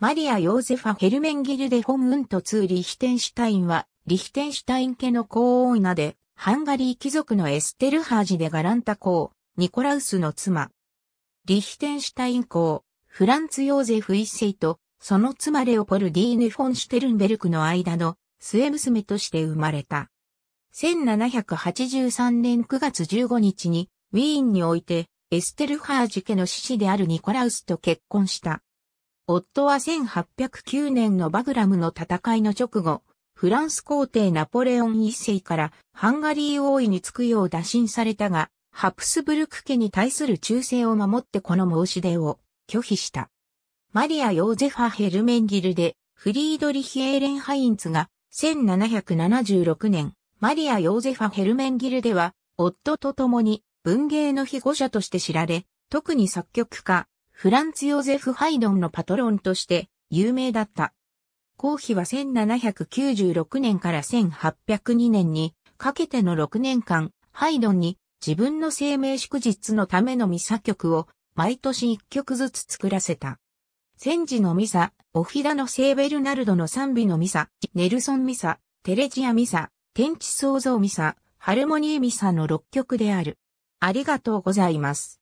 マリア・ヨーゼファ・ヘルメンギルデ・ホムントツー・リヒテンシュタインは、リヒテンシュタイン家の皇王なで、ハンガリー貴族のエステルハージでガランタ公、ニコラウスの妻。リヒテンシュタイン公、フランツ・ヨーゼフ一世と、その妻レオポルディーヌ・フォン・シュテルンベルクの間の末娘として生まれた。1783年9月15日に、ウィーンにおいて、エステルハージ家の父子であるニコラウスと結婚した。夫は1809年のバグラムの戦いの直後、フランス皇帝ナポレオン一世からハンガリー王位につくよう打診されたが、ハプスブルク家に対する忠誠を守ってこの申し出を拒否した。マリア・ヨーゼファ・ヘルメンギルで、フリードリヒ・エーレンハインツが1776年、マリア・ヨーゼファ・ヘルメンギルでは、夫と共に文芸の被護者として知られ、特に作曲家、フランツ・ヨーゼフ・ハイドンのパトロンとして有名だった。公費は1796年から1802年にかけての6年間、ハイドンに自分の生命祝日のためのミサ曲を毎年1曲ずつ作らせた。戦時のミサ、オフィダの聖ベルナルドの賛美のミサ、ネルソンミサ、テレジアミサ、天地創造ミサ、ハルモニーミサの6曲である。ありがとうございます。